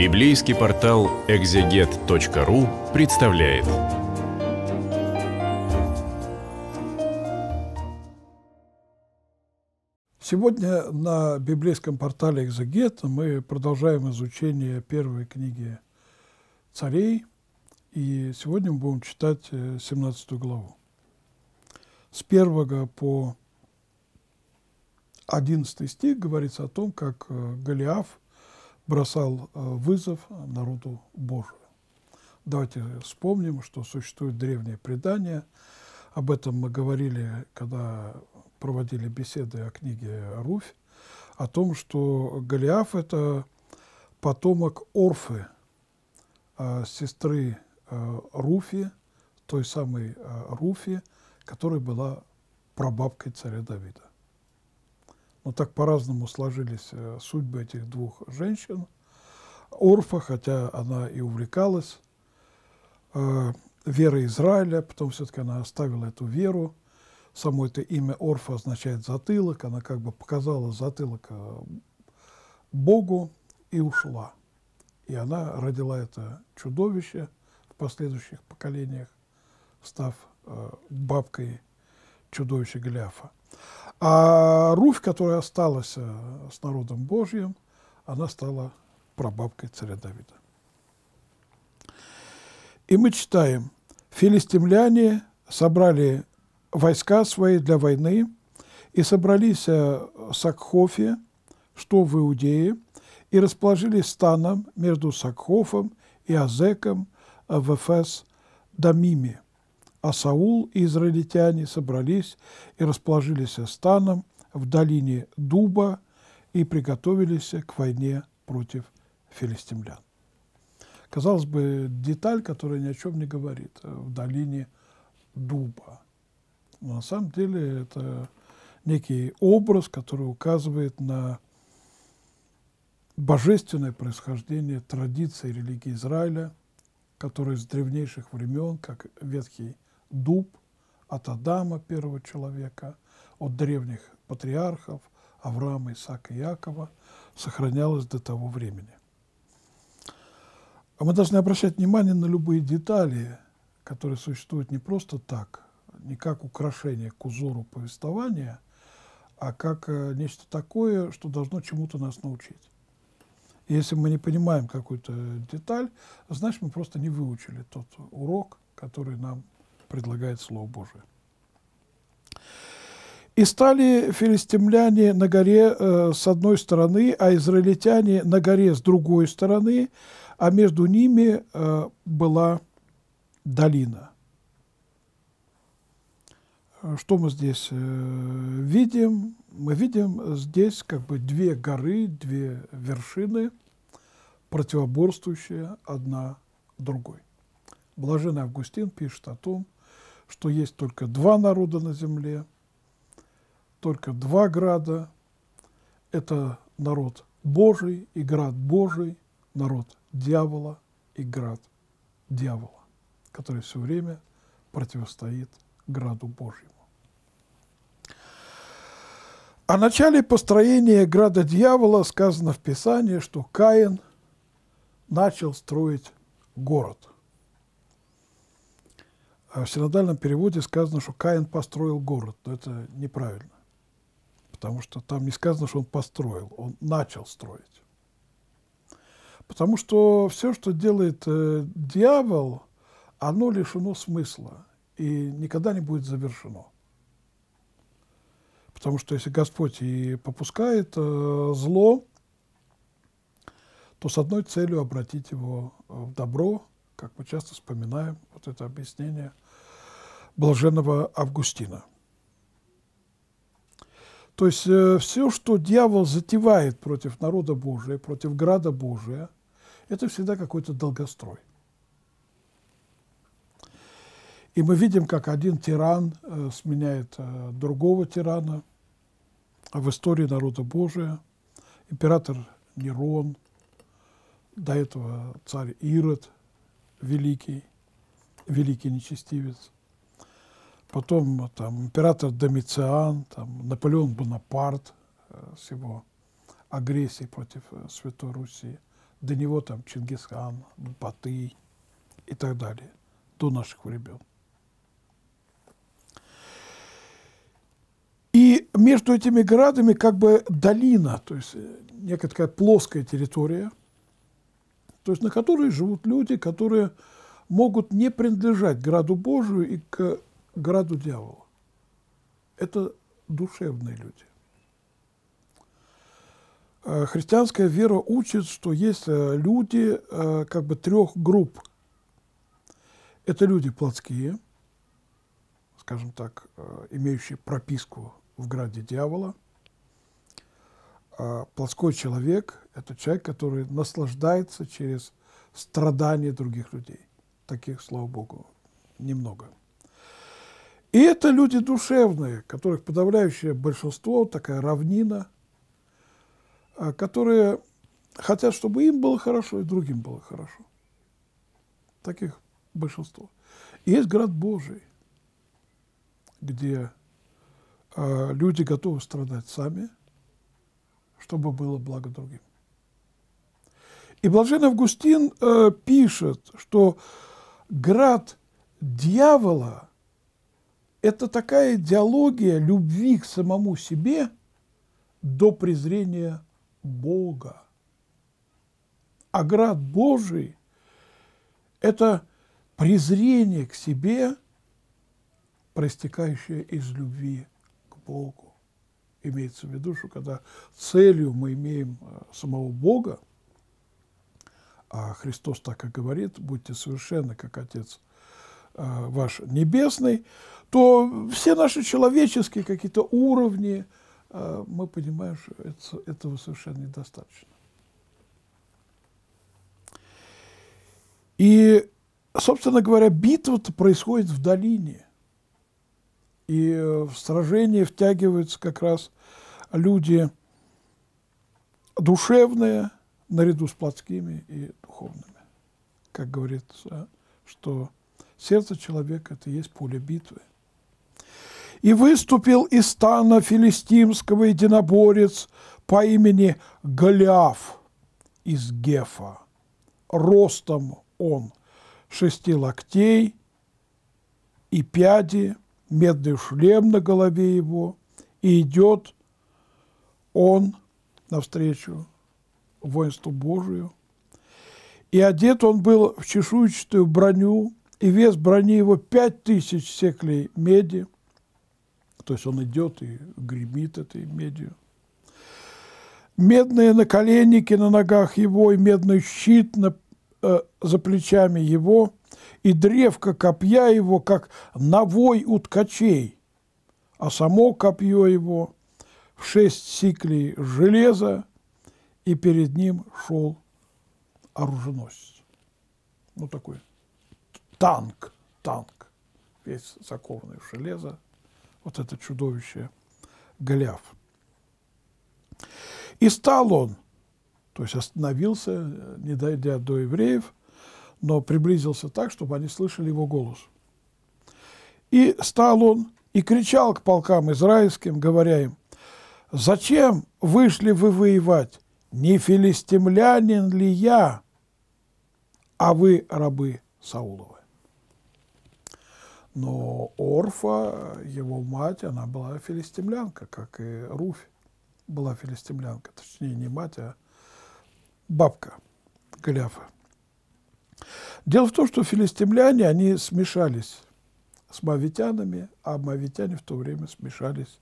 Библейский портал экзегет.ру представляет. Сегодня на библейском портале «Экзегет» мы продолжаем изучение первой книги царей, и сегодня мы будем читать 17 э, главу. С 1 по 11 стих говорится о том, как э, Голиаф – бросал э, вызов народу Божию. Давайте вспомним, что существует древнее предание. Об этом мы говорили, когда проводили беседы о книге «Руфь», о том, что Голиаф – это потомок Орфы, э, сестры э, Руфи, той самой Руфи, которая была прабабкой царя Давида. Но так по-разному сложились э, судьбы этих двух женщин. Орфа, хотя она и увлекалась э, верой Израиля, потом все-таки она оставила эту веру. Само это имя Орфа означает «затылок», она как бы показала затылок э, Богу и ушла. И она родила это чудовище в последующих поколениях, став бабкой чудовище Голиафа. А Руфь, которая осталась э, с народом Божьим, она стала прабабкой царя Давида. И мы читаем, филистимляне собрали войска свои для войны и собрались э, в Сакхофе, что в Иудее, и расположились станом между Сакхофом и Азеком в Эфес Дамиме а Саул и израильтяне собрались и расположились станом в долине Дуба и приготовились к войне против филистимлян. Казалось бы, деталь, которая ни о чем не говорит, э, в долине Дуба. Но на самом деле это некий образ, который указывает на божественное происхождение традиции религии Израиля, которая с древнейших времен, как Ветхий дуб от Адама, первого человека, от древних патриархов, Авраама, Исаака и Якова, сохранялось до того времени. А мы должны обращать внимание на любые детали, которые существуют не просто так, не как украшение к узору повествования, а как э, нечто такое, что должно чему-то нас научить. если мы не понимаем какую-то деталь, значит, мы просто не выучили тот урок, который нам предлагает Слово Божие. И стали филистимляне на горе э, с одной стороны, а израильтяне на горе с другой стороны, а между ними э, была долина. Что мы здесь э, видим? Мы видим здесь как бы две горы, две вершины, противоборствующие одна другой. Блаженный Августин пишет о том, что есть только два народа на земле, только два града. Это народ Божий и град Божий, народ дьявола и град дьявола, который все время противостоит граду Божьему. О начале построения града дьявола сказано в Писании, что Каин начал строить город. А в синодальном переводе сказано, что Каин построил город, но это неправильно, потому что там не сказано, что он построил, он начал строить. Потому что все, что делает э, дьявол, оно лишено смысла и никогда не будет завершено. Потому что если Господь и попускает э, зло, то с одной целью обратить его э, в добро, как мы часто вспоминаем, вот это объяснение блаженного Августина. То есть э, все, что дьявол затевает против народа Божия, против града Божия, это всегда какой-то долгострой. И мы видим, как один тиран э, сменяет э, другого тирана в истории народа Божия. Император Нерон, до этого царь Ирод – великий, великий нечестивец. Потом там, император Домициан, там, Наполеон Бонапарт э, с его агрессией против э, Святой Руси. До него там Чингисхан, Баты и так далее, до наших времен. И между этими градами как бы долина, то есть э, некая такая плоская территория – то есть на которой живут люди, которые могут не принадлежать граду Божию и к граду дьявола. Это душевные люди. Э, христианская вера учит, что есть э, люди э, как бы трех групп. Это люди плотские, скажем так, имеющие прописку в граде дьявола – а плоской человек – это человек, который наслаждается через страдания других людей. Таких, слава Богу, немного. И это люди душевные, которых подавляющее большинство, такая равнина, а, которые хотят, чтобы им было хорошо и другим было хорошо. Таких большинство. И есть град Божий, где э, люди готовы страдать сами – чтобы было благо другим. И блажен Августин э, пишет, что град дьявола – это такая идеология любви к самому себе до презрения Бога. А град Божий – это презрение к себе, проистекающее из любви к Богу имеется в виду, что когда целью мы имеем э, самого Бога, а Христос так и говорит, будьте совершенны, как Отец э, ваш Небесный, то все наши человеческие какие-то уровни, э, мы понимаем, что этого совершенно недостаточно. И, собственно говоря, битва-то происходит в долине – и в сражение втягиваются как раз люди душевные, наряду с плотскими и духовными. Как говорится, что сердце человека – это и есть поле битвы. И выступил из стана филистимского единоборец по имени Голиаф из Гефа. Ростом он шести локтей и пяди медный шлем на голове его, и идет он навстречу воинству Божию. И одет он был в чешуйчатую броню, и вес брони его пять тысяч секлей меди. То есть он идет и гремит этой медью. Медные наколенники на ногах его и медный щит на, э, за плечами его – и древко копья его, как навой у ткачей, а само копье его в шесть сиклей железа, и перед ним шел оруженосец. Ну, такой танк, танк, весь закованный в железо, вот это чудовище Голиаф. И стал он, то есть остановился, не дойдя до евреев, но приблизился так, чтобы они слышали его голос. И стал он и кричал к полкам израильским, говоря им, «Зачем вышли вы воевать? Не филистимлянин ли я, а вы рабы Сауловы?» Но Орфа, его мать, она была филистимлянка, как и Руфь была филистимлянка, точнее не мать, а бабка Голиафа. Дело в том, что филистимляне, они смешались с мавитянами, а мавитяне в то время смешались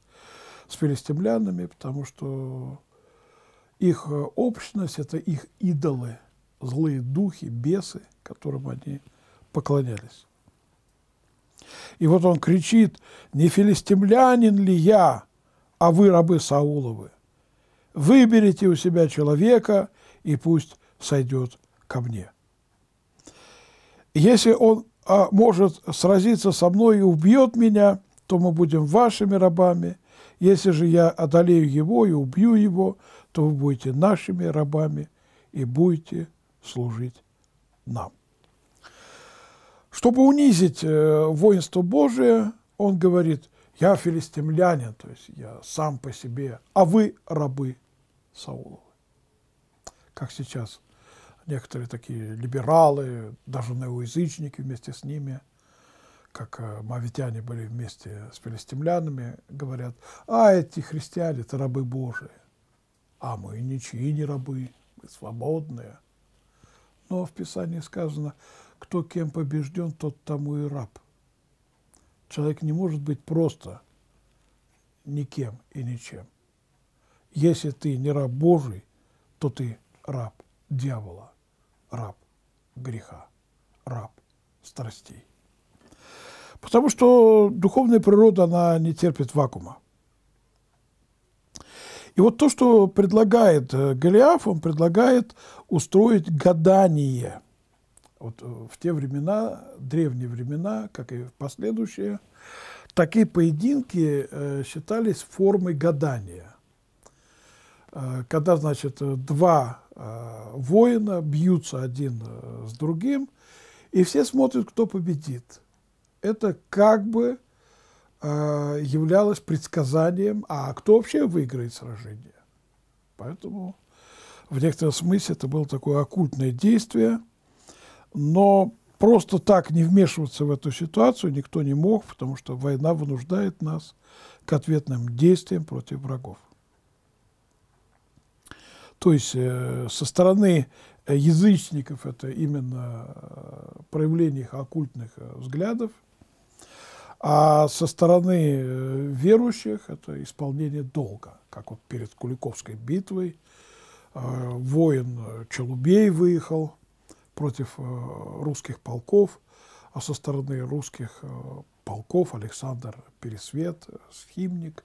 с филистимлянами, потому что их э, общность – это их идолы, злые духи, бесы, которым они поклонялись. И вот он кричит, не филистимлянин ли я, а вы рабы Сауловы? Выберите у себя человека, и пусть сойдет ко мне. Если он а, может сразиться со мной и убьет меня, то мы будем вашими рабами. Если же я одолею его и убью его, то вы будете нашими рабами и будете служить нам. Чтобы унизить э, воинство Божие, он говорит, я филистимлянин, то есть я сам по себе, а вы рабы Сауловы. Как сейчас некоторые такие либералы, даже неоязычники вместе с ними, как э, мавитяне были вместе с филистимлянами, говорят, а эти христиане – это рабы Божии, а мы ничьи не рабы, мы свободные. Но в Писании сказано, кто кем побежден, тот тому и раб. Человек не может быть просто никем и ничем. Если ты не раб Божий, то ты раб дьявола раб греха, раб страстей. Потому что духовная природа, она не терпит вакуума. И вот то, что предлагает э, Голиаф, он предлагает устроить гадание. Вот э, в те времена, древние времена, как и в последующие, такие поединки э, считались формой гадания – Э, когда, значит, два э, воина бьются один э, с другим, и все смотрят, кто победит. Это как бы являлось предсказанием, а кто вообще выиграет сражение. Поэтому в некотором смысле это было такое оккультное действие, но просто так не вмешиваться в эту ситуацию никто не мог, потому что война вынуждает нас к ответным действиям против врагов. То есть э, со стороны э, язычников это именно э, проявление их оккультных взглядов, а со стороны верующих это исполнение долга, как вот перед Куликовской битвой воин Челубей выехал против русских полков, а со стороны русских полков Александр Пересвет, Схимник.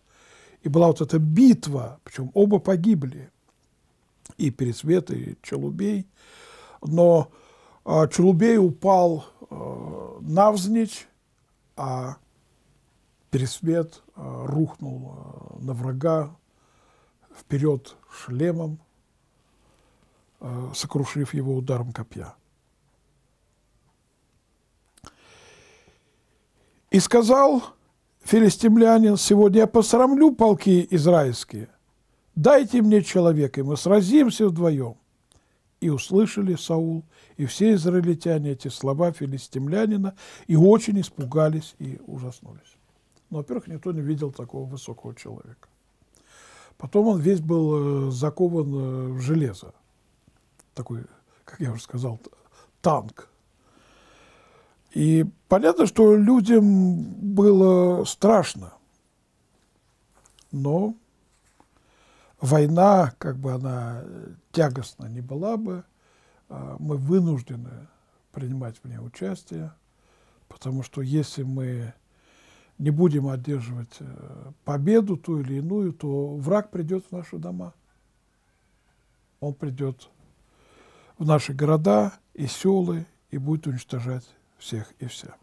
И была вот эта битва, причем оба погибли и Пересвет, и Челубей. Но э, Челубей упал э, навзничь, а Пересвет э, рухнул э, на врага вперед шлемом, э, сокрушив его ударом копья. И сказал филистимлянин, сегодня я посрамлю полки израильские – дайте мне человека, и мы сразимся вдвоем. И услышали Саул и все израильтяне эти слова филистимлянина, и очень испугались и ужаснулись. Но, во-первых, никто не видел такого высокого человека. Потом он весь был э, закован э, в железо. Такой, как я уже сказал, танк. И понятно, что людям было страшно. Но война, как бы она э, тягостно не была бы, а, мы вынуждены принимать в ней участие, потому что если мы не будем одерживать э, победу ту или иную, то враг придет в наши дома. Он придет в наши города и селы и будет уничтожать всех и вся.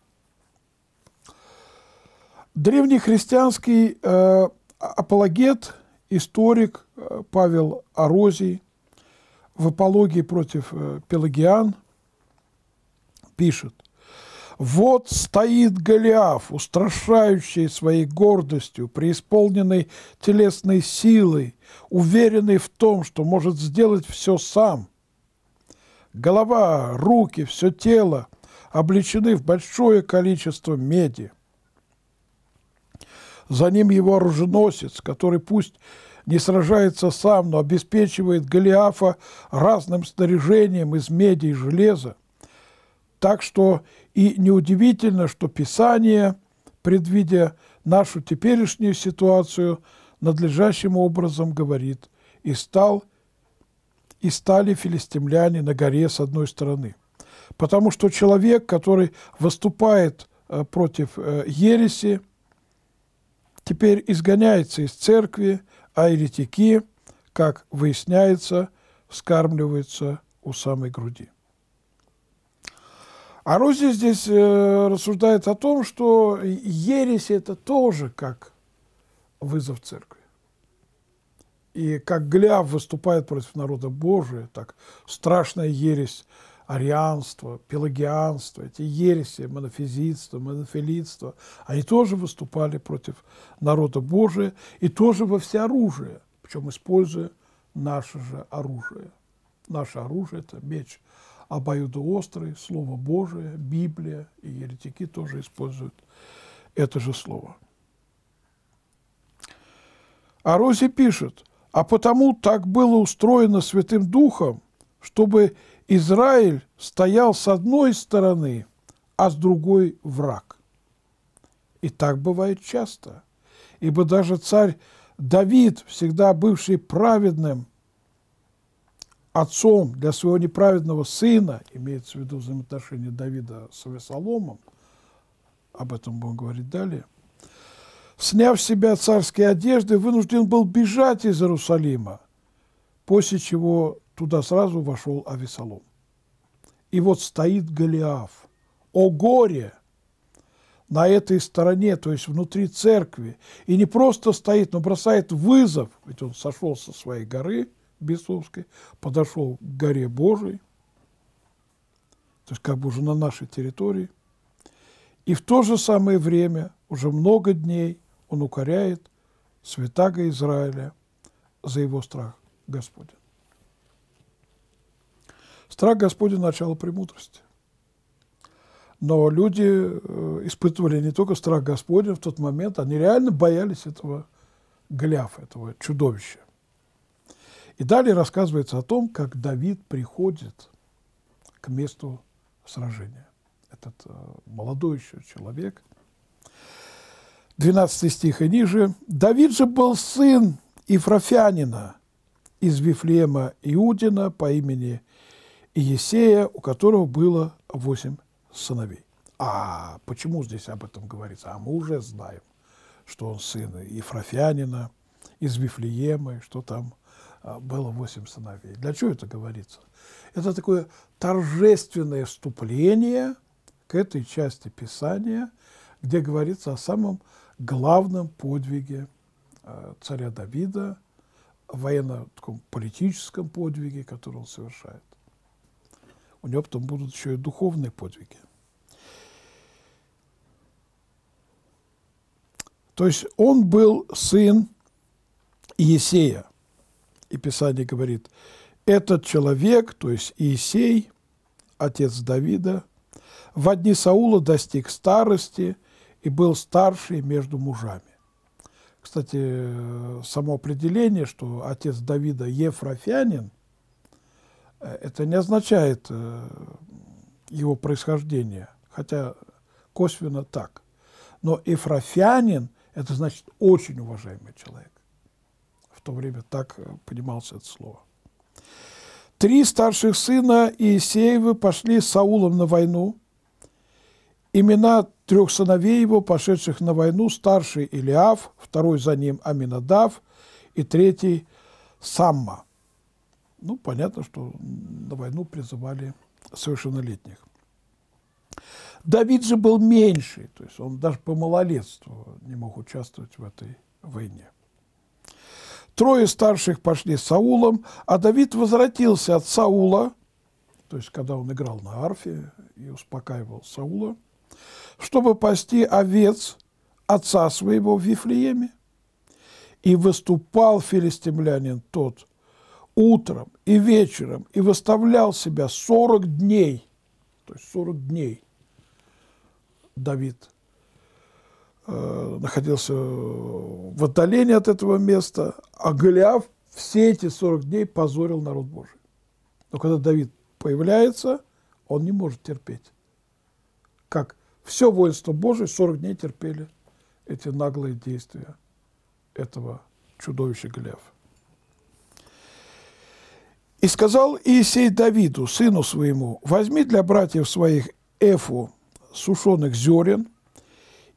Древний христианский э, а, апологет – историк э, Павел Орозий в апологии против э, Пелагиан пишет, вот стоит Голиаф, устрашающий своей гордостью, преисполненный телесной силой, уверенный в том, что может сделать все сам. Голова, руки, все тело облечены в большое количество меди – за ним его оруженосец, который пусть не сражается сам, но обеспечивает Голиафа разным снаряжением из меди и железа. Так что и неудивительно, что Писание, предвидя нашу теперешнюю ситуацию, надлежащим образом говорит «И, стал, и стали филистимляне на горе с одной стороны». Потому что человек, который выступает э, против э, ереси, теперь изгоняется из церкви, а еретики, как выясняется, скармливаются у самой груди. А Рузи здесь э, рассуждает о том, что ересь – это тоже как вызов церкви. И как Гляв выступает против народа Божия, так страшная ересь арианство, пелагианство, эти ереси, монофизитство, монофилитство, они тоже выступали против народа Божия и тоже во всеоружие, причем используя наше же оружие. Наше оружие – это меч обоюдоострый, Слово Божие, Библия, и еретики тоже используют это же слово. А Рози пишет, «А потому так было устроено Святым Духом, чтобы Израиль стоял с одной стороны, а с другой – враг. И так бывает часто, ибо даже царь Давид, всегда бывший праведным отцом для своего неправедного сына, имеется в виду взаимоотношения Давида с Весоломом, об этом будем говорить далее, сняв с себя царские одежды, вынужден был бежать из Иерусалима, после чего Туда сразу вошел Авесолом. И вот стоит Голиаф. О горе! На этой стороне, то есть внутри церкви. И не просто стоит, но бросает вызов. Ведь он сошел со своей горы бесовской, подошел к горе Божией. То есть как бы уже на нашей территории. И в то же самое время, уже много дней, он укоряет святаго Израиля за его страх Господень. Страх Господень – начало премудрости. Но люди э, испытывали не только страх Господень в тот момент, они реально боялись этого гляфа, этого чудовища. И далее рассказывается о том, как Давид приходит к месту сражения. Этот э, молодой еще человек. 12 стих и ниже. «Давид же был сын Ифрофянина из Вифлеема Иудина по имени Иесея, у которого было восемь сыновей. А почему здесь об этом говорится? А мы уже знаем, что он сын Ефрофянина, из Вифлеема, что там а, было восемь сыновей. Для чего это говорится? Это такое торжественное вступление к этой части Писания, где говорится о самом главном подвиге а, царя Давида, военно-политическом подвиге, который он совершает у него потом будут еще и духовные подвиги. То есть он был сын Иесея. И Писание говорит, этот человек, то есть Иесей, отец Давида, в одни Саула достиг старости и был старший между мужами. Кстати, э, само определение, что отец Давида Ефрофянин – Э, это не означает э, его происхождение, хотя косвенно так. Но эфрофянин – это значит очень уважаемый человек. В то время так э, понималось это слово. Три старших сына Иисеевы пошли с Саулом на войну. Имена трех сыновей его, пошедших на войну, старший Илиав, второй за ним Аминадав и третий Самма – ну, понятно, что на войну призывали совершеннолетних. Давид же был меньший, то есть он даже по малолетству не мог участвовать в этой войне. Трое старших пошли с Саулом, а Давид возвратился от Саула, то есть когда он играл на арфе и успокаивал Саула, чтобы пасти овец отца своего в Вифлееме. И выступал филистимлянин тот утром и вечером и выставлял себя 40 дней, то есть 40 дней Давид э, находился в отдалении от этого места, а Голиаф все эти 40 дней позорил народ Божий. Но когда Давид появляется, он не может терпеть. Как все воинство Божие 40 дней терпели эти наглые действия этого чудовища Голиафа. И сказал Иисей Давиду, сыну своему, возьми для братьев своих эфу сушеных зерен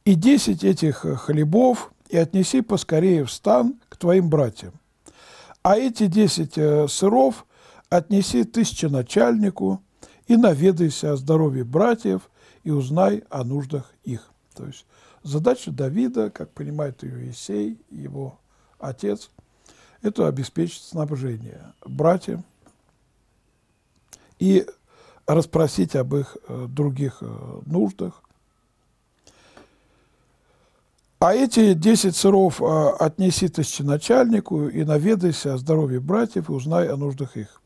и десять этих э, хлебов и отнеси поскорее в стан к твоим братьям. А эти десять э, сыров отнеси тысяченачальнику и наведайся о здоровье братьев и узнай о нуждах их. То есть задача Давида, как понимает Иисей, его отец, это обеспечить снабжение братьям и расспросить об их э, других э, нуждах. А эти 10 сыров э, отнеси начальнику и наведайся о здоровье братьев и узнай о нуждах их.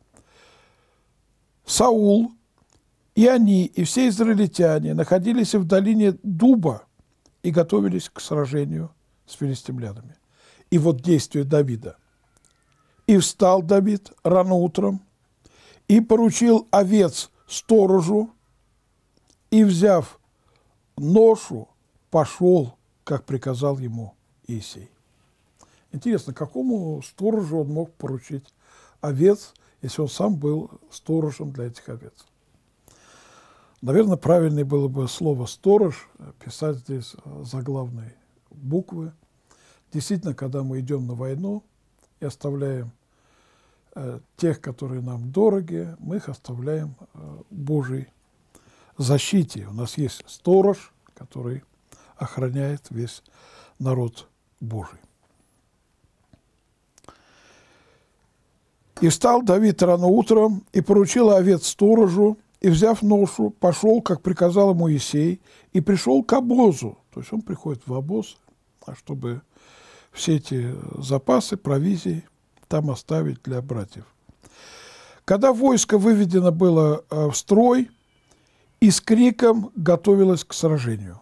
Саул и они, и все израильтяне находились в долине Дуба и готовились к сражению с филистимлянами. И вот действие Давида. И встал Давид рано утром – и поручил овец сторожу, и, взяв ношу, пошел, как приказал ему Исей. Интересно, какому сторожу он мог поручить овец, если он сам был сторожем для этих овец? Наверное, правильнее было бы слово «сторож» писать здесь заглавные буквы. Действительно, когда мы идем на войну и оставляем Э, тех, которые нам дороги, мы их оставляем э, Божьей защите. У нас есть сторож, который охраняет весь народ Божий. И встал Давид рано утром и поручил овец сторожу, и, взяв ношу, пошел, как приказал Моисей, и пришел к обозу. То есть он приходит в обоз, а чтобы все эти запасы, провизии – там оставить для братьев. Когда войско выведено было э, в строй, и с криком готовилось к сражению.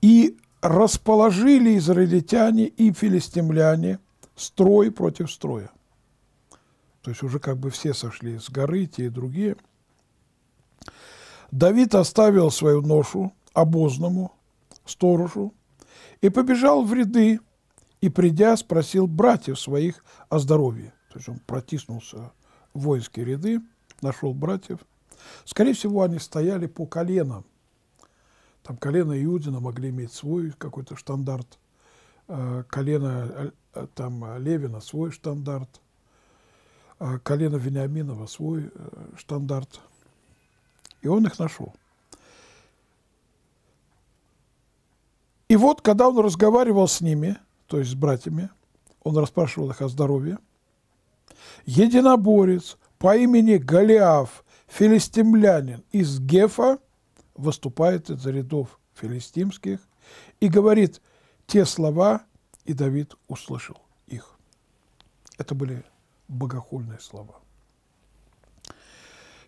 И расположили израильтяне и филистимляне строй против строя. То есть уже как бы все сошли с горы, те и другие. Давид оставил свою ношу обозному сторожу и побежал в ряды и, придя, спросил братьев своих о здоровье. То есть он протиснулся в воинские ряды, нашел братьев. Скорее всего, они стояли по колено. Там колено Иудина могли иметь свой какой-то штандарт, э, колено э, там э, Левина свой штандарт, колено Вениаминова свой штандарт. И он их нашел. И вот, когда он разговаривал с ними – то есть с братьями, он расспрашивал их о здоровье, единоборец по имени Голиаф, филистимлянин из Гефа, выступает из рядов филистимских и говорит те слова, и Давид услышал их. Это были богохульные слова.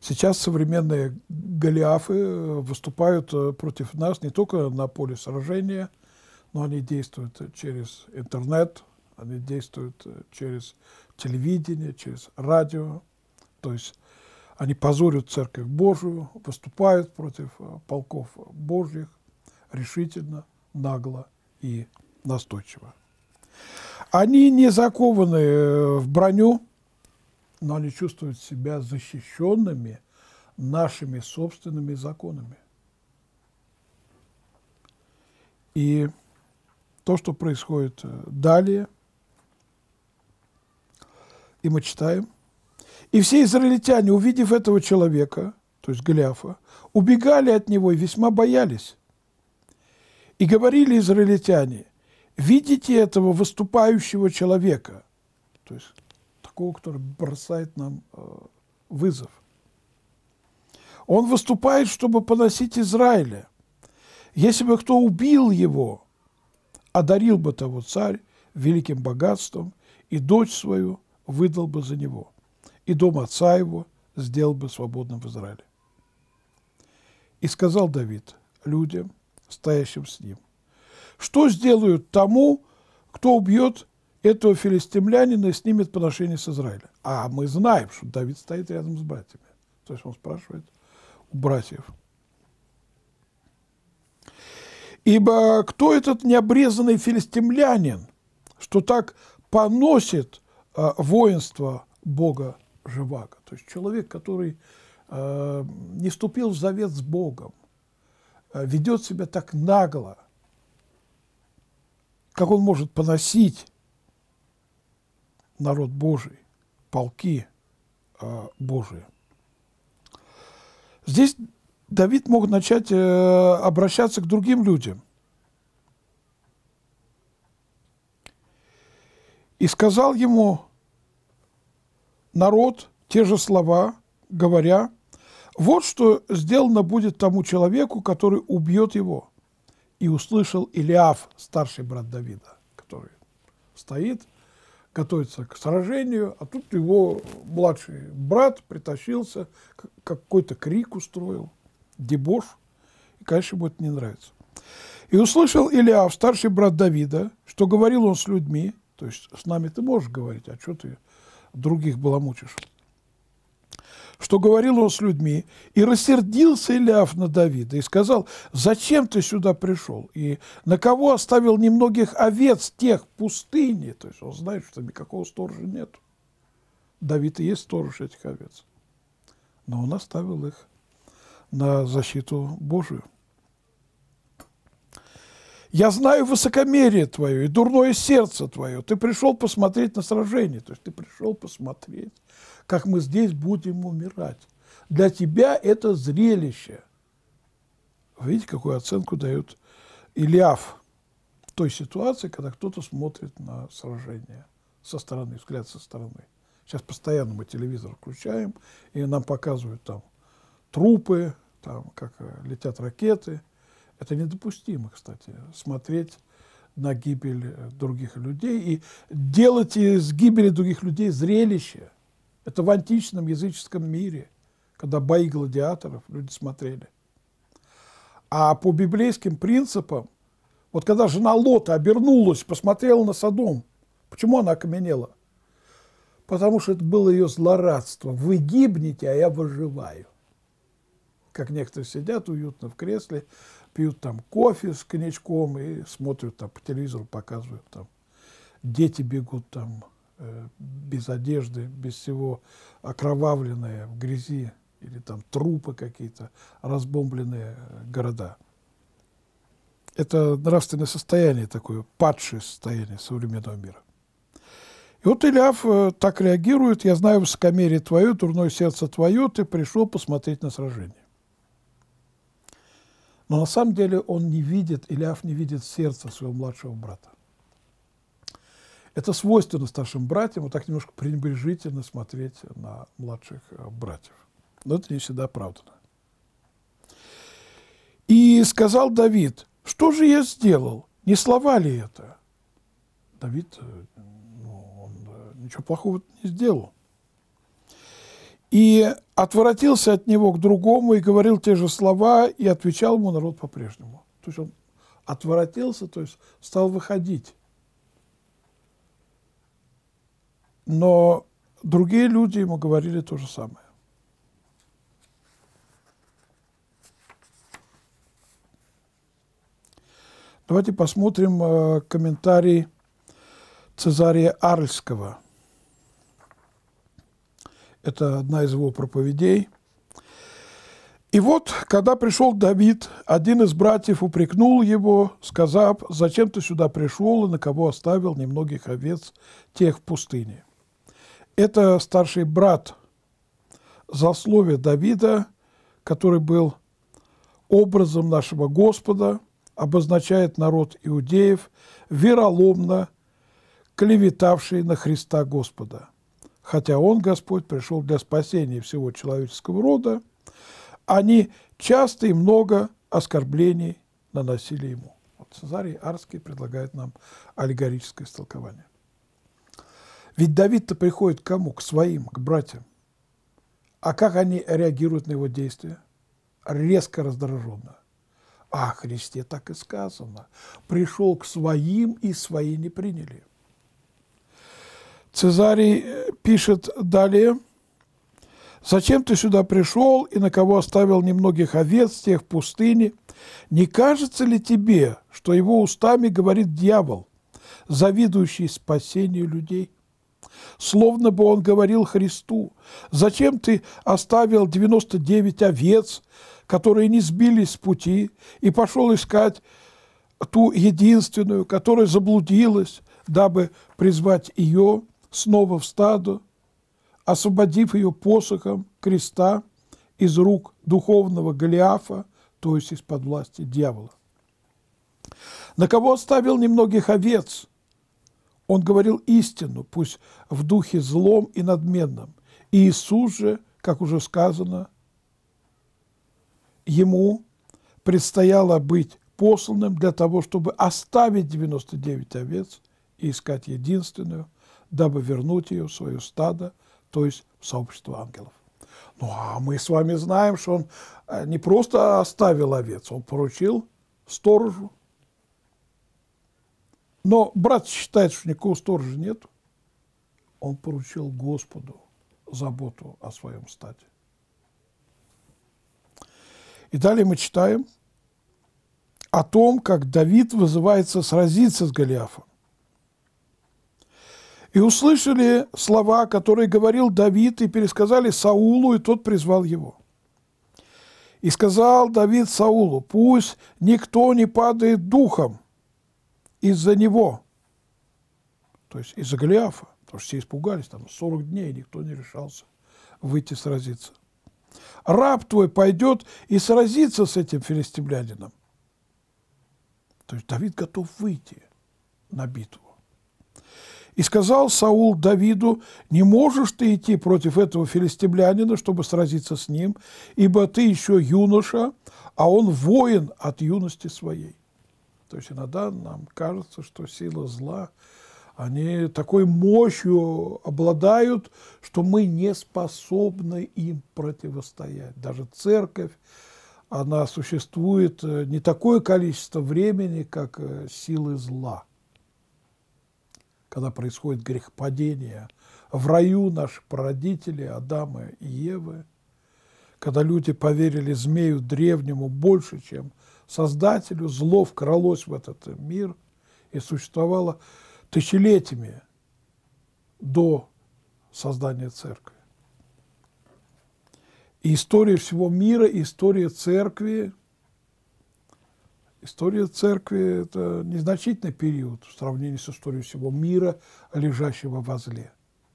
Сейчас современные Голиафы э, выступают э, против нас не только на поле сражения – но они действуют э, через интернет, они действуют э, через телевидение, через радио, то есть они позорят Церковь Божию, выступают против э, полков Божьих решительно, нагло и настойчиво. Они не закованы в броню, но они чувствуют себя защищенными нашими собственными законами. И то, что происходит э, далее. И мы читаем. «И все израильтяне, увидев этого человека, то есть Голиафа, убегали от него и весьма боялись. И говорили израильтяне, видите этого выступающего человека, то есть такого, который бросает нам э, вызов. Он выступает, чтобы поносить Израиля. Если бы кто убил его, одарил бы того царь великим богатством, и дочь свою выдал бы за него, и дом отца его сделал бы свободным в Израиле. И сказал Давид людям, стоящим с ним, что сделают тому, кто убьет этого филистимлянина и снимет поношение с Израиля. А мы знаем, что Давид стоит рядом с братьями. То есть он спрашивает у братьев – Ибо кто этот необрезанный филистимлянин, что так поносит э, воинство Бога Живаго? То есть человек, который э, не вступил в завет с Богом, э, ведет себя так нагло, как он может поносить народ Божий, полки э, Божии. Здесь Давид мог начать э, обращаться к другим людям. И сказал ему народ те же слова, говоря, вот что сделано будет тому человеку, который убьет его. И услышал Илиаф, старший брат Давида, который стоит, готовится к сражению, а тут его младший брат притащился, какой-то крик устроил дебош, и, конечно, ему это не нравится. И услышал Илиав, старший брат Давида, что говорил он с людьми, то есть с нами ты можешь говорить, а что ты других баламутишь? Что говорил он с людьми, и рассердился Илиав на Давида, и сказал, зачем ты сюда пришел, и на кого оставил немногих овец тех в пустыне, то есть он знает, что там никакого сторожа нет. Давид и есть сторож этих овец, но он оставил их на защиту Божию. Я знаю высокомерие твое и дурное сердце твое. Ты пришел посмотреть на сражение, то есть ты пришел посмотреть, как мы здесь будем умирать. Для тебя это зрелище. Видите, какую оценку дает Ильяв той ситуации, когда кто-то смотрит на сражение со стороны, взгляд со стороны. Сейчас постоянно мы телевизор включаем, и нам показывают там трупы, там, как э, летят ракеты. Это недопустимо, кстати, смотреть на гибель э, других людей и делать из гибели других людей зрелище. Это в античном языческом мире, когда бои гладиаторов люди смотрели. А по библейским принципам, вот когда жена Лота обернулась, посмотрела на Содом, почему она окаменела? Потому что это было ее злорадство. Вы гибнете, а я выживаю как некоторые сидят уютно в кресле, пьют там кофе с коньячком и смотрят там по телевизору, показывают там. Дети бегут там э, без одежды, без всего, окровавленные в грязи или там трупы какие-то, разбомбленные э, города. Это нравственное состояние такое, падшее состояние современного мира. И вот Иляв э, так реагирует, я знаю в скамере твое, дурное сердце твое, ты пришел посмотреть на сражение. Но на самом деле он не видит, Илиаф не видит сердца своего младшего брата. Это свойственно старшим братьям, вот так немножко пренебрежительно смотреть на младших э, братьев. Но это не всегда оправдано. И сказал Давид, что же я сделал? Не слова ли это? Давид, э, ну, он э, ничего плохого не сделал и отворотился от него к другому и говорил те же слова, и отвечал ему народ по-прежнему. То есть он отворотился, то есть стал выходить. Но другие люди ему говорили то же самое. Давайте посмотрим э, комментарий Цезария Арльского – это одна из его проповедей. И вот, когда пришел Давид, один из братьев упрекнул его, сказав, «Зачем ты сюда пришел и на кого оставил немногих овец тех в пустыне?» Это старший брат засловия Давида, который был образом нашего Господа, обозначает народ иудеев, вероломно клеветавший на Христа Господа – хотя Он, Господь, пришел для спасения всего человеческого рода, они часто и много оскорблений наносили ему. Вот Цезарий Арский предлагает нам аллегорическое истолкование. Ведь Давид-то приходит к кому? К своим, к братьям. А как они реагируют на его действия? Резко раздраженно. А о Христе так и сказано. Пришел к своим, и свои не приняли. Цезарий э, пишет далее, «Зачем ты сюда пришел и на кого оставил немногих овец тех в пустыне? Не кажется ли тебе, что его устами говорит дьявол, завидующий спасению людей?» Словно бы он говорил Христу, «Зачем ты оставил 99 овец, которые не сбились с пути, и пошел искать ту единственную, которая заблудилась, дабы призвать ее?» снова в стадо, освободив ее посохом креста из рук духовного Голиафа, то есть из-под власти дьявола. На кого оставил немногих овец? Он говорил истину, пусть в духе злом и надменном. И Иисус же, как уже сказано, ему предстояло быть посланным для того, чтобы оставить 99 овец и искать единственную – дабы вернуть ее в свое стадо, то есть в сообщество ангелов. Ну а мы с вами знаем, что он э, не просто оставил овец, он поручил сторожу. Но брат считает, что никакого сторожа нет. Он поручил Господу заботу о своем стаде. И далее мы читаем о том, как Давид вызывается сразиться с Голиафом и услышали слова, которые говорил Давид, и пересказали Саулу, и тот призвал его. И сказал Давид Саулу, пусть никто не падает духом из-за него, то есть из-за Голиафа, потому что все испугались, там 40 дней никто не решался выйти сразиться. Раб твой пойдет и сразится с этим филистимлянином. То есть Давид готов выйти на битву. И сказал Саул Давиду, не можешь ты идти против этого филистимлянина, чтобы сразиться с ним, ибо ты еще юноша, а он воин от юности своей. То есть иногда нам кажется, что сила зла, они такой мощью обладают, что мы не способны им противостоять. Даже церковь, она существует э, не такое количество времени, как э, силы зла – когда происходит грехопадение. В раю наши прародители Адама и Евы, когда люди поверили змею древнему больше, чем Создателю, зло вкралось в этот мир и существовало тысячелетиями до создания церкви. И история всего мира, история церкви – История церкви – это незначительный период в сравнении с историей всего мира, лежащего во зле.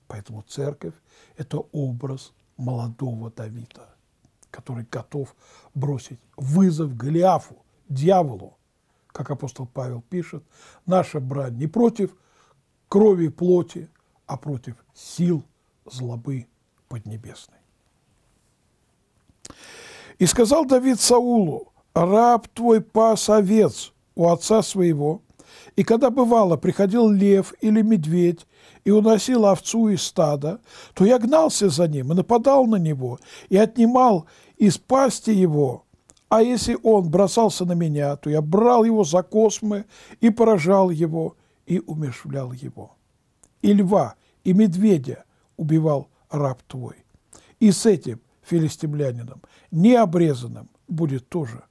Поэтому церковь – это образ молодого Давида, который готов бросить вызов Голиафу, дьяволу. Как апостол Павел пишет, наша брань не против крови и плоти, а против сил злобы поднебесной. И сказал Давид Саулу, раб твой пас овец у отца своего, и когда бывало, приходил лев или медведь и уносил овцу из стада, то я гнался за ним и нападал на него, и отнимал из пасти его. А если он бросался на меня, то я брал его за космы и поражал его, и умершвлял его. И льва, и медведя убивал раб твой. И с этим филистимлянином, необрезанным, будет тоже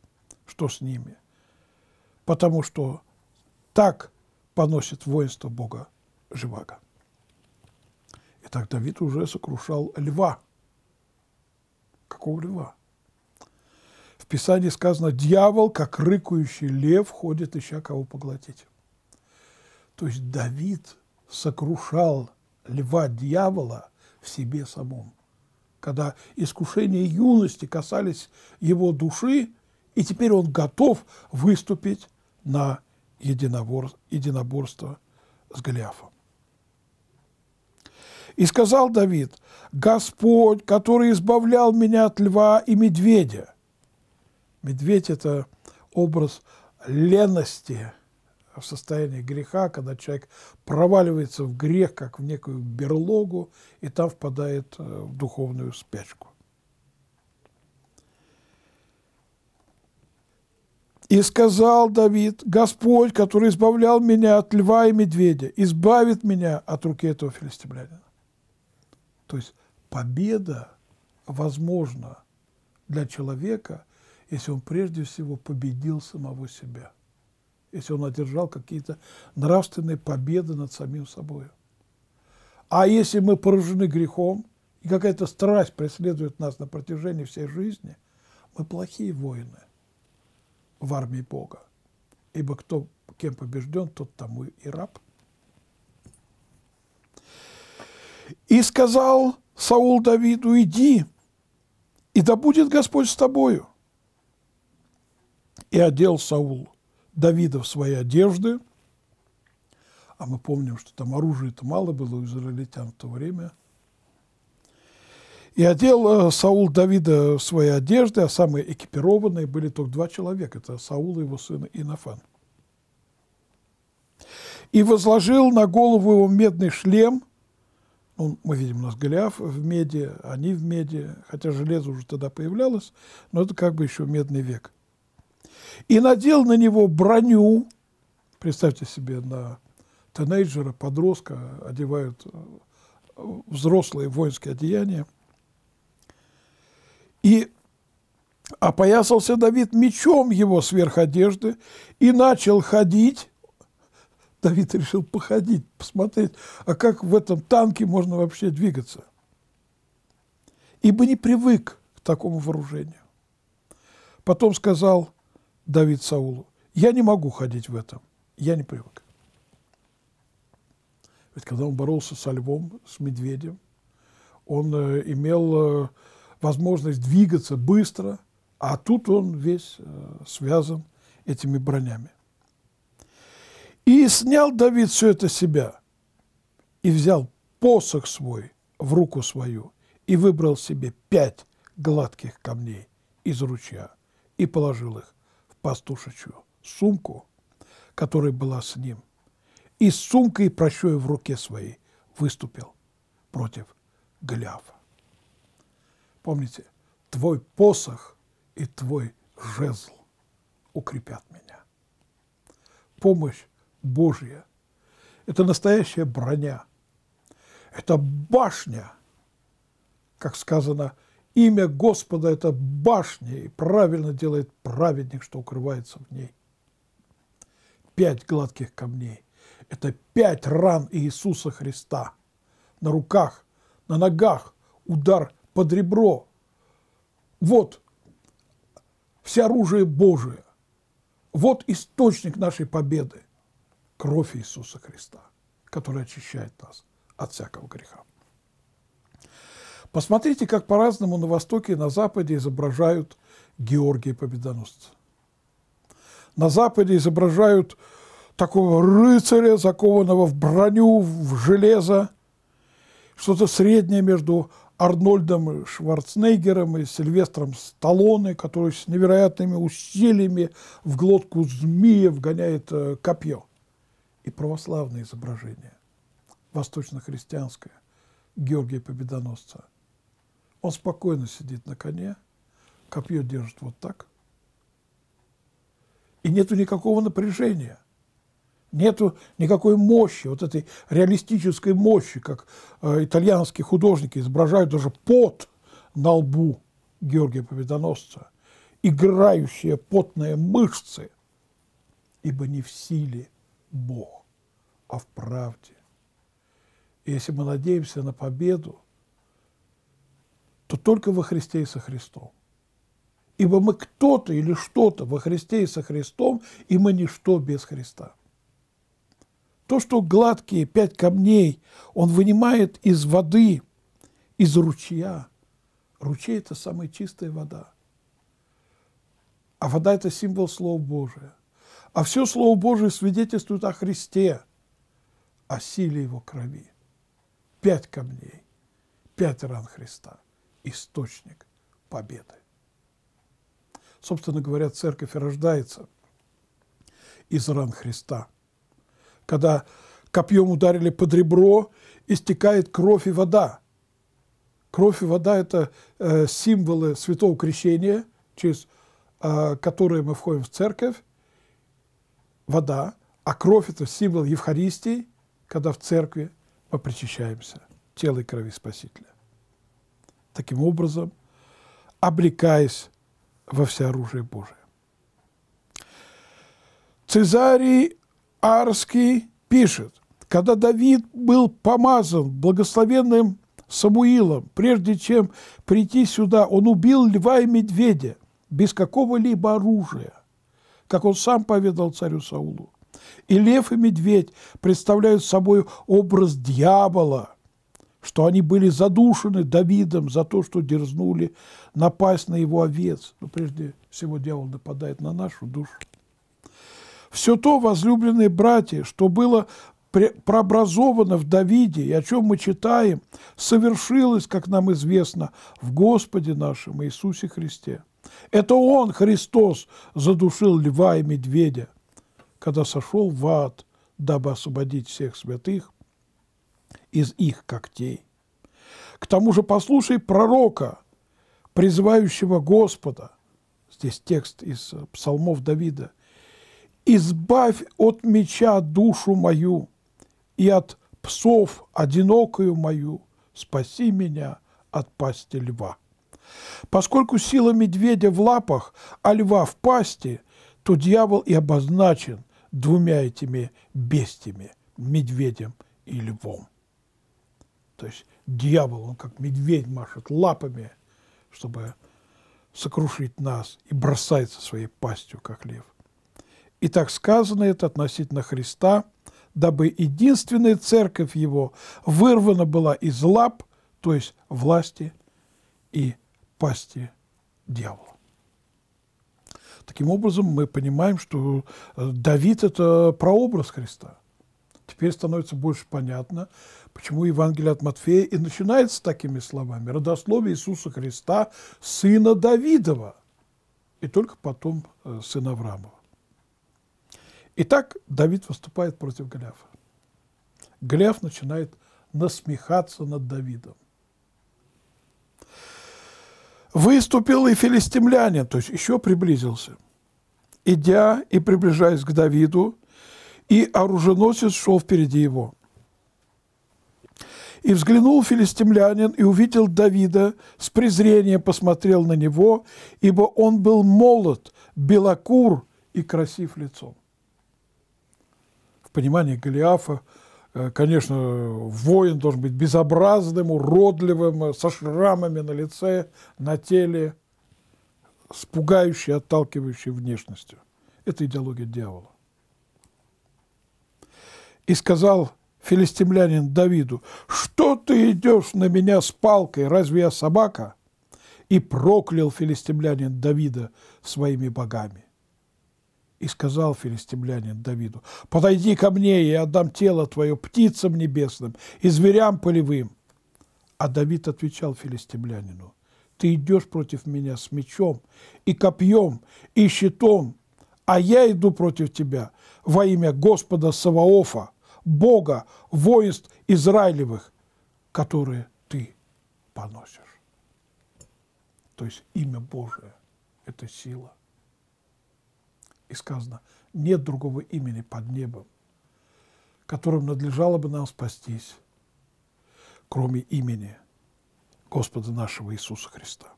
что с ними. Потому что так поносит воинство Бога Живаго. Итак, Давид уже сокрушал льва. Какого льва? В Писании сказано, дьявол, как рыкающий лев, ходит, ища кого поглотить. То есть Давид сокрушал льва дьявола в себе самом. Когда искушения юности касались его души, и теперь он готов выступить на единобор, единоборство с Голиафом. И сказал Давид, «Господь, который избавлял меня от льва и медведя». Медведь – это образ лености в состоянии греха, когда человек проваливается в грех, как в некую берлогу, и там впадает э, в духовную спячку. И сказал Давид, Господь, который избавлял меня от льва и медведя, избавит меня от руки этого филистимлянина. То есть победа возможна для человека, если он прежде всего победил самого себя, если он одержал какие-то нравственные победы над самим собой. А если мы поражены грехом, и какая-то страсть преследует нас на протяжении всей жизни, мы плохие воины – в армии Бога. Ибо кто кем побежден, тот тому и раб. И сказал Саул Давиду, иди, и да будет Господь с тобою. И одел Саул Давида в свои одежды, а мы помним, что там оружия-то мало было у израильтян в то время – и одел э, Саул Давида в свои одежды, а самые экипированные были только два человека. Это Саул и его сын Инофан. И возложил на голову его медный шлем. Ну, мы видим, у нас Голиаф в меди, они в меди, хотя железо уже тогда появлялось, но это как бы еще медный век. И надел на него броню. Представьте себе, на тенейджера подростка одевают э, взрослые воинские одеяния – и опоясался Давид мечом его сверх одежды и начал ходить. Давид решил походить, посмотреть, а как в этом танке можно вообще двигаться. Ибо не привык к такому вооружению. Потом сказал Давид Саулу, я не могу ходить в этом, я не привык. Ведь когда он боролся со львом, с медведем, он э, имел э, возможность двигаться быстро, а тут он весь э, связан этими бронями. И снял Давид все это себя, и взял посох свой в руку свою, и выбрал себе пять гладких камней из ручья, и положил их в пастушечью сумку, которая была с ним, и с сумкой прощой в руке своей выступил против Голиафа. Помните, твой посох и твой жезл укрепят меня. Помощь Божья – это настоящая броня, это башня, как сказано, имя Господа – это башня, и правильно делает праведник, что укрывается в ней. Пять гладких камней – это пять ран Иисуса Христа на руках, на ногах, удар – под ребро. Вот все оружие Божие. Вот источник нашей победы. Кровь Иисуса Христа, которая очищает нас от всякого греха. Посмотрите, как по-разному на Востоке и на Западе изображают Георгия Победоносца. На Западе изображают такого рыцаря, закованного в броню, в железо, что-то среднее между Арнольдом Шварценеггером и Сильвестром Сталлоне, который с невероятными усилиями в глотку змея вгоняет э, копье. И православное изображение, восточно-христианское, Георгия Победоносца. Он спокойно сидит на коне, копье держит вот так. И нету никакого напряжения. Нету никакой мощи, вот этой реалистической мощи, как э, итальянские художники изображают даже пот на лбу Георгия Победоносца, играющие потные мышцы, ибо не в силе Бог, а в правде. И если мы надеемся на победу, то только во Христе и со Христом. Ибо мы кто-то или что-то во Христе и со Христом, и мы ничто без Христа. То, что гладкие пять камней он вынимает из воды, из ручья. Ручей – это самая чистая вода. А вода – это символ Слова Божия. А все Слово Божие свидетельствует о Христе, о силе Его крови. Пять камней, пять ран Христа – источник победы. Собственно говоря, церковь рождается из ран Христа – когда копьем ударили под ребро, истекает кровь и вода. Кровь и вода – это э, символы святого крещения, через э, которые мы входим в церковь, вода, а кровь – это символ Евхаристии, когда в церкви мы причащаемся тело и крови Спасителя. Таким образом, облекаясь во всеоружие Божие. Цезарий Арский пишет, когда Давид был помазан благословенным Самуилом, прежде чем прийти сюда, он убил льва и медведя без какого-либо оружия, как он сам поведал царю Саулу. И лев и медведь представляют собой образ дьявола, что они были задушены Давидом за то, что дерзнули напасть на его овец. Но прежде всего дьявол нападает на нашу душу. Все то, возлюбленные братья, что было прообразовано в Давиде, и о чем мы читаем, совершилось, как нам известно, в Господе нашем Иисусе Христе. Это Он, Христос, задушил льва и медведя, когда сошел в ад, дабы освободить всех святых из их когтей. К тому же послушай пророка, призывающего Господа, здесь текст из э, псалмов Давида, избавь от меча душу мою и от псов одинокую мою, спаси меня от пасти льва. Поскольку сила медведя в лапах, а льва в пасти, то дьявол и обозначен двумя этими бестиями – медведем и львом. То есть дьявол, он как медведь машет лапами, чтобы сокрушить нас, и бросается своей пастью, как лев. И так сказано это относительно Христа, дабы единственная церковь его вырвана была из лап, то есть власти и пасти дьявола. Таким образом, мы понимаем, что э, Давид – это прообраз Христа. Теперь становится больше понятно, почему Евангелие от Матфея и начинается такими словами. «Родословие Иисуса Христа, сына Давидова» и только потом э, сына Авраамова. Итак, Давид выступает против Голиафа. Голиаф начинает насмехаться над Давидом. Выступил и филистимлянин, то есть еще приблизился, идя и приближаясь к Давиду, и оруженосец шел впереди его. И взглянул филистимлянин и увидел Давида, с презрением посмотрел на него, ибо он был молод, белокур и красив лицом понимании Голиафа, э, конечно, воин должен быть безобразным, уродливым, э, со шрамами на лице, на теле, с пугающей, отталкивающей внешностью. Это идеология дьявола. И сказал филистимлянин Давиду, «Что ты идешь на меня с палкой? Разве я собака?» И проклял филистимлянин Давида своими богами. И сказал филистимлянин Давиду, подойди ко мне, и я отдам тело твое птицам небесным и зверям полевым. А Давид отвечал филистимлянину, ты идешь против меня с мечом и копьем и щитом, а я иду против тебя во имя Господа Саваофа, Бога, воинств Израилевых, которые ты поносишь. То есть имя Божие – это сила – и сказано, нет другого имени под небом, которым надлежало бы нам спастись, кроме имени Господа нашего Иисуса Христа.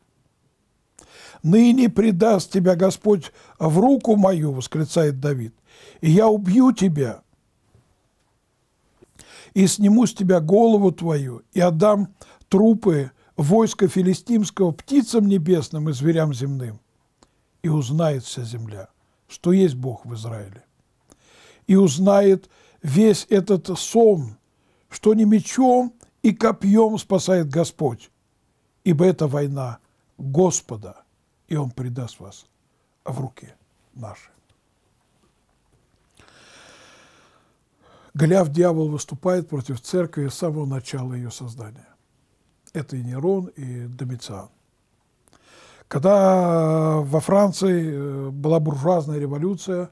«Ныне предаст тебя Господь в руку мою», – восклицает Давид, – «и я убью тебя, и сниму с тебя голову твою, и отдам трупы войска филистимского птицам небесным и зверям земным, и узнает вся земля, что есть Бог в Израиле. И узнает весь этот сон, что не мечом и копьем спасает Господь, ибо это война Господа, и Он предаст вас в руки наши. Гляв дьявол выступает против церкви с самого начала ее создания. Это и Нерон, и Домициан. Когда э, во Франции э, была буржуазная революция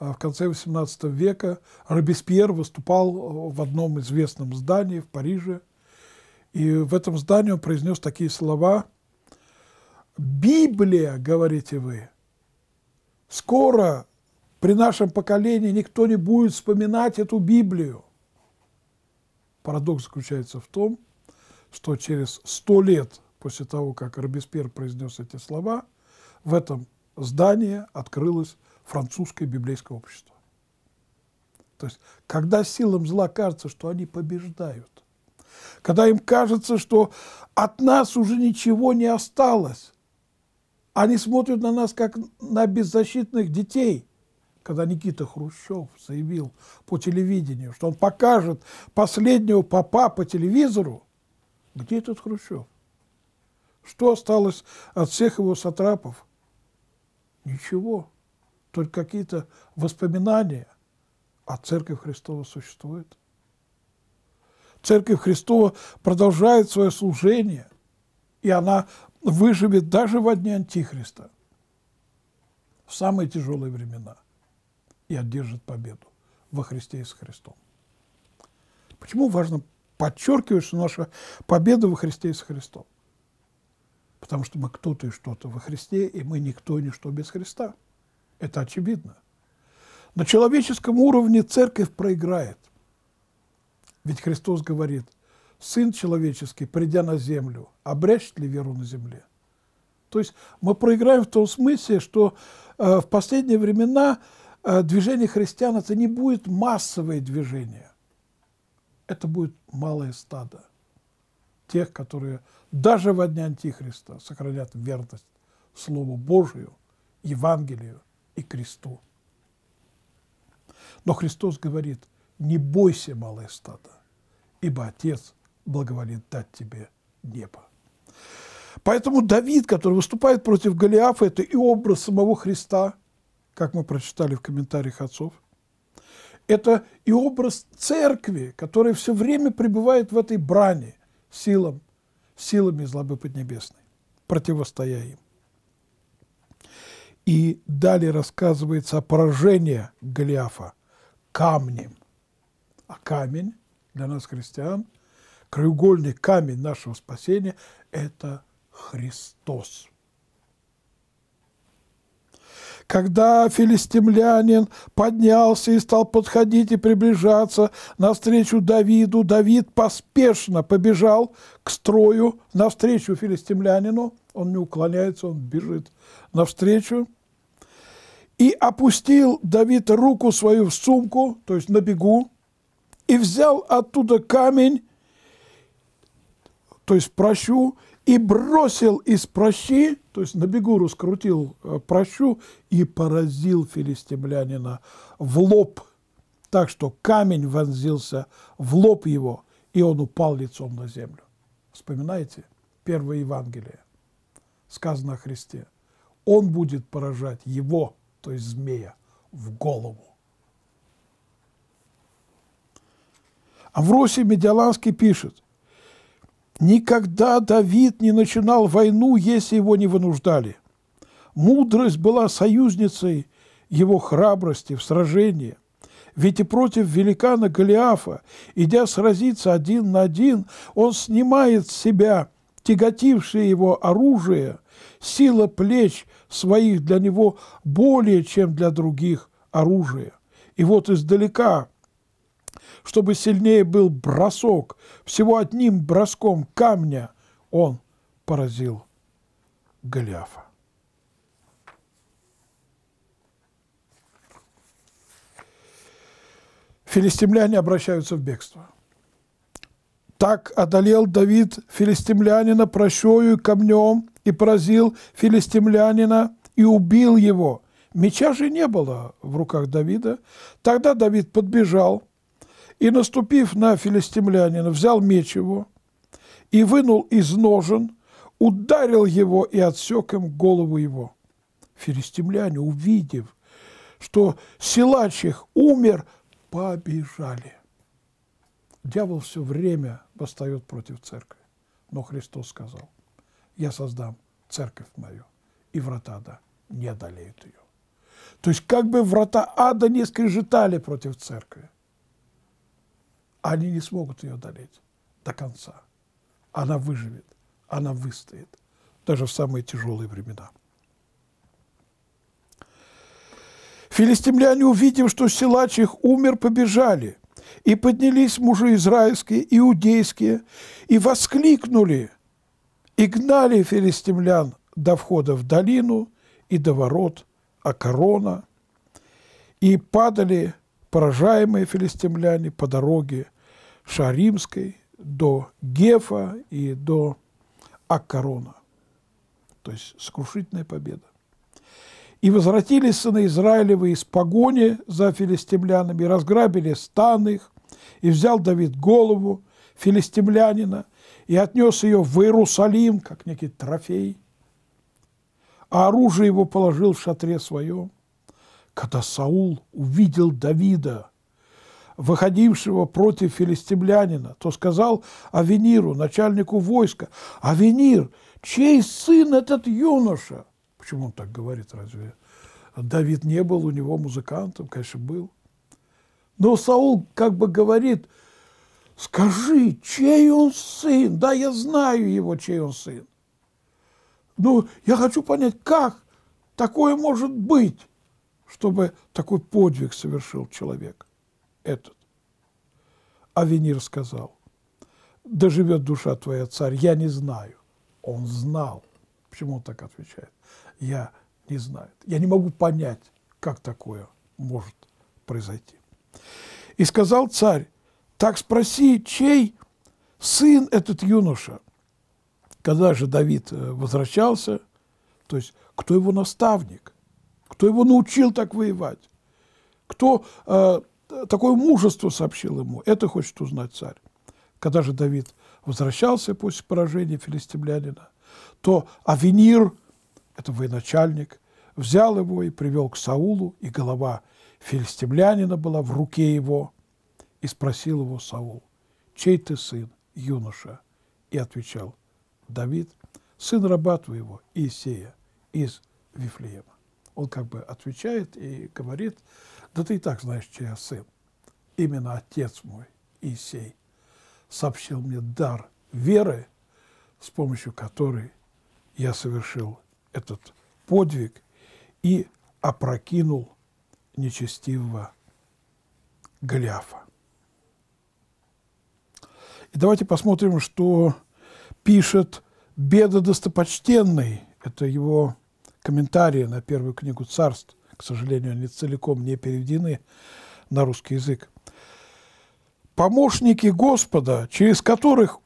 э, в конце XVIII века, Робеспьер выступал в одном известном здании в Париже, и в этом здании он произнес такие слова «Библия, говорите вы, скоро при нашем поколении никто не будет вспоминать эту Библию». Парадокс заключается в том, что через сто лет – после того, как Робеспьер произнес эти слова, в этом здании открылось французское библейское общество. То есть, когда силам зла кажется, что они побеждают, когда им кажется, что от нас уже ничего не осталось, они смотрят на нас, как на беззащитных детей. Когда Никита Хрущев заявил по телевидению, что он покажет последнего папа по телевизору, где этот Хрущев? Что осталось от всех его сатрапов? Ничего, только какие-то воспоминания. А Церковь Христова существует. Церковь Христова продолжает свое служение, и она выживет даже во дни Антихриста, в самые тяжелые времена, и одержит победу во Христе и с Христом. Почему важно подчеркивать, что наша победа во Христе и с Христом? Потому что мы кто-то и что-то во Христе, и мы никто и ничто без Христа. Это очевидно. На человеческом уровне церковь проиграет. Ведь Христос говорит, Сын человеческий, придя на землю, обрящет ли веру на земле? То есть мы проиграем в том смысле, что э, в последние времена э, движение христиан – это не будет массовое движение. Это будет малое стадо тех, которые даже во дня Антихриста сохранят верность Слову Божию, Евангелию и кресту. Но Христос говорит, не бойся, малое стадо, ибо Отец благоволит дать тебе небо. Поэтому Давид, который выступает против Голиафа, это и образ самого Христа, как мы прочитали в комментариях отцов, это и образ церкви, которая все время пребывает в этой брани – силам, силами злобы поднебесной, противостоя им. И далее рассказывается о поражении Голиафа камнем. А камень для нас, христиан, краеугольный камень нашего спасения – это Христос. Когда филистимлянин поднялся и стал подходить и приближаться навстречу Давиду, Давид поспешно побежал к строю навстречу филистимлянину. Он не уклоняется, он бежит навстречу. И опустил Давид руку свою в сумку, то есть на бегу, и взял оттуда камень, то есть прощу, и бросил из прощи то есть на бегу раскрутил э, прощу и поразил филистимлянина в лоб, так что камень вонзился в лоб его, и он упал лицом на землю. Вспоминаете? Первое Евангелие. Сказано о Христе. Он будет поражать его, то есть змея, в голову. Авросий Медиаланский пишет, Никогда Давид не начинал войну, если его не вынуждали. Мудрость была союзницей его храбрости в сражении. Ведь и против великана Голиафа, идя сразиться один на один, он снимает с себя тяготившее его оружие, сила плеч своих для него более, чем для других оружия. И вот издалека – чтобы сильнее был бросок. Всего одним броском камня он поразил Голиафа. Филистимляне обращаются в бегство. Так одолел Давид филистимлянина прощою камнем и поразил филистимлянина и убил его. Меча же не было в руках Давида. Тогда Давид подбежал – и, наступив на филистимлянина, взял меч его и вынул из ножен, ударил его и отсек им голову его. Филистимляне, увидев, что силач их умер, побежали. Дьявол все время восстает против церкви. Но Христос сказал, я создам церковь мою, и врата ада не одолеют ее. То есть как бы врата ада не скрежетали против церкви, они не смогут ее одолеть до конца. Она выживет, она выстоит, даже в самые тяжелые времена. Филистимляне, увидев, что силач их умер, побежали. И поднялись мужи израильские, иудейские, и воскликнули, и гнали филистимлян до входа в долину и до ворот Акарона, и падали поражаемые филистимляне по дороге Шаримской до Гефа и до Аккарона. То есть сокрушительная победа. И возвратились сыны Израилевы из погони за филистимлянами, разграбили стан их, и взял Давид голову филистимлянина и отнес ее в Иерусалим, как некий трофей, а оружие его положил в шатре своем. Когда Саул увидел Давида, выходившего против филистимлянина, то сказал Авениру, начальнику войска, «Авенир, чей сын этот юноша?» Почему он так говорит, разве? Давид не был у него музыкантом, конечно, был. Но Саул как бы говорит, скажи, чей он сын? Да, я знаю его, чей он сын. Ну, я хочу понять, как такое может быть, чтобы такой подвиг совершил человек этот. Авенир сказал, да живет душа твоя, царь, я не знаю. Он знал. Почему он так отвечает? Я не знаю. Я не могу понять, как такое может произойти. И сказал царь, так спроси, чей сын этот юноша? Когда же Давид э, возвращался, то есть кто его наставник, кто его научил так воевать, кто э, такое мужество сообщил ему. Это хочет узнать царь. Когда же Давид возвращался после поражения филистимлянина, то Авенир, это военачальник, взял его и привел к Саулу, и голова филистимлянина была в руке его, и спросил его Саул, «Чей ты сын, юноша?» И отвечал Давид, «Сын раба твоего, Иисея, из Вифлеема». Он как бы отвечает и говорит, да ты и так знаешь, чей я сын. Именно отец мой, Иисей, сообщил мне дар веры, с помощью которой я совершил этот подвиг и опрокинул нечестивого Голиафа. И давайте посмотрим, что пишет Беда Достопочтенный. Это его комментарии на первую книгу царств, к сожалению, они целиком не переведены на русский язык. Помощники Господа, через которых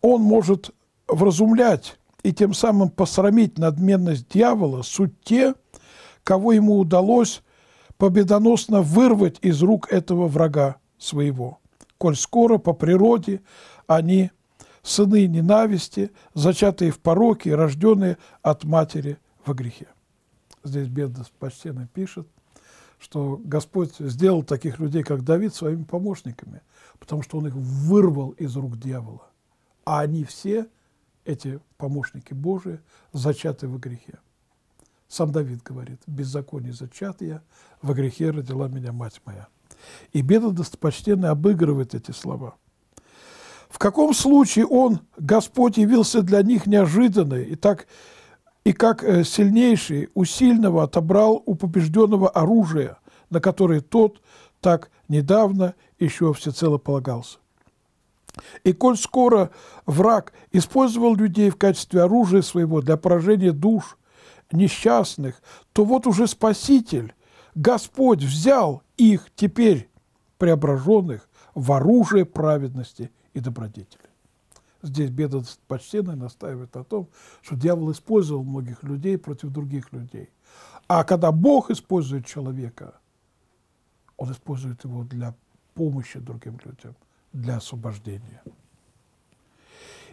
Он может вразумлять и тем самым посрамить надменность дьявола, суть те, кого ему удалось победоносно вырвать из рук этого врага своего. Коль скоро по природе они сыны ненависти, зачатые в пороке, рожденные от матери во грехе здесь бедность почтенно пишет, что Господь сделал таких людей, как Давид, своими помощниками, потому что он их вырвал из рук дьявола. А они все, эти помощники Божии, зачаты во грехе. Сам Давид говорит, беззаконие зачат я, во грехе родила меня мать моя. И бедность достопочтенный обыгрывает эти слова. В каком случае он, Господь, явился для них неожиданно и так и как э, сильнейший у сильного отобрал у побежденного оружие, на которое тот так недавно еще всецело полагался. И коль скоро враг использовал людей в качестве оружия своего для поражения душ несчастных, то вот уже Спаситель, Господь взял их теперь преображенных в оружие праведности и добродетели. Здесь Бедов почтенный настаивает на том, что дьявол использовал многих людей против других людей. А когда Бог использует человека, он использует его для помощи другим людям, для освобождения.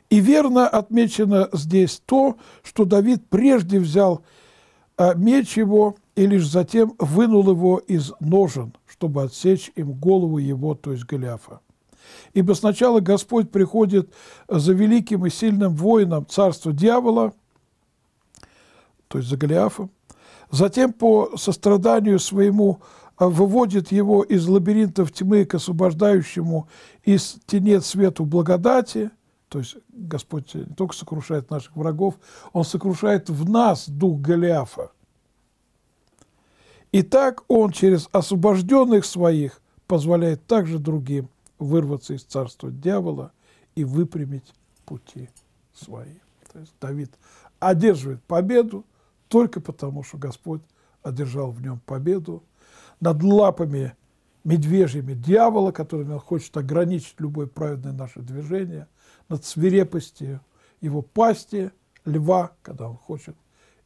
И верно отмечено здесь то, что Давид прежде взял э, меч его и лишь затем вынул его из ножен, чтобы отсечь им голову его, то есть Голиафа. Ибо сначала Господь приходит за великим и сильным воином царства дьявола, то есть за Голиафом, затем по состраданию своему а, выводит его из лабиринтов тьмы к освобождающему из тенет свету благодати, то есть Господь не только сокрушает наших врагов, Он сокрушает в нас дух Голиафа. И так Он через освобожденных своих позволяет также другим вырваться из царства дьявола и выпрямить пути свои. То есть Давид одерживает победу только потому, что Господь одержал в нем победу над лапами медвежьими дьявола, которыми он хочет ограничить любое праведное наше движение, над свирепостью его пасти, льва, когда он хочет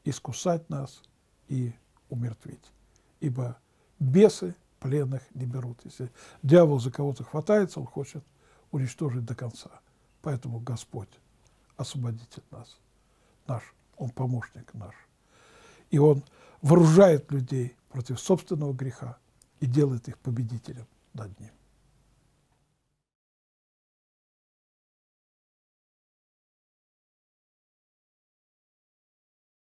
искусать нас и умертвить. Ибо бесы – пленных не берут. Если дьявол за кого-то хватается, он хочет уничтожить до конца. Поэтому Господь освободитель нас, наш, Он помощник наш. И Он вооружает людей против собственного греха и делает их победителем над ним.